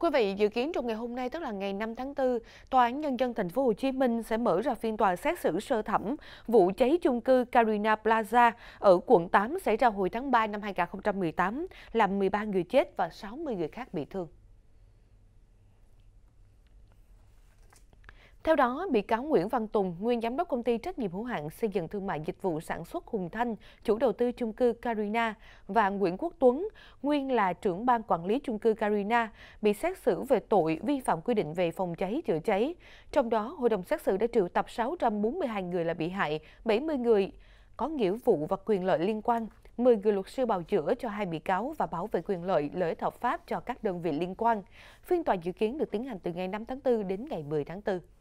Thưa quý vị, dự kiến trong ngày hôm nay tức là ngày 5 tháng 4, Tòa án Nhân dân Thành phố Hồ Chí Minh sẽ mở ra phiên tòa xét xử sơ thẩm vụ cháy chung cư Carina Plaza ở quận 8 xảy ra hồi tháng 3 năm 2018, làm 13 người chết và 60 người khác bị thương. Theo đó, bị cáo Nguyễn Văn Tùng, nguyên giám đốc công ty trách nhiệm hữu hạn xây dựng thương mại dịch vụ sản xuất Hùng Thanh, chủ đầu tư chung cư Carina và Nguyễn Quốc Tuấn, nguyên là trưởng ban quản lý chung cư Carina, bị xét xử về tội vi phạm quy định về phòng cháy chữa cháy. Trong đó, hội đồng xét xử đã triệu tập 642 người là bị hại, 70 người có nghĩa vụ và quyền lợi liên quan, 10 người luật sư bào chữa cho hai bị cáo và bảo vệ quyền lợi lợi ích hợp pháp cho các đơn vị liên quan. Phiên tòa dự kiến được tiến hành từ ngày 5 tháng 4 đến ngày 10 tháng 4.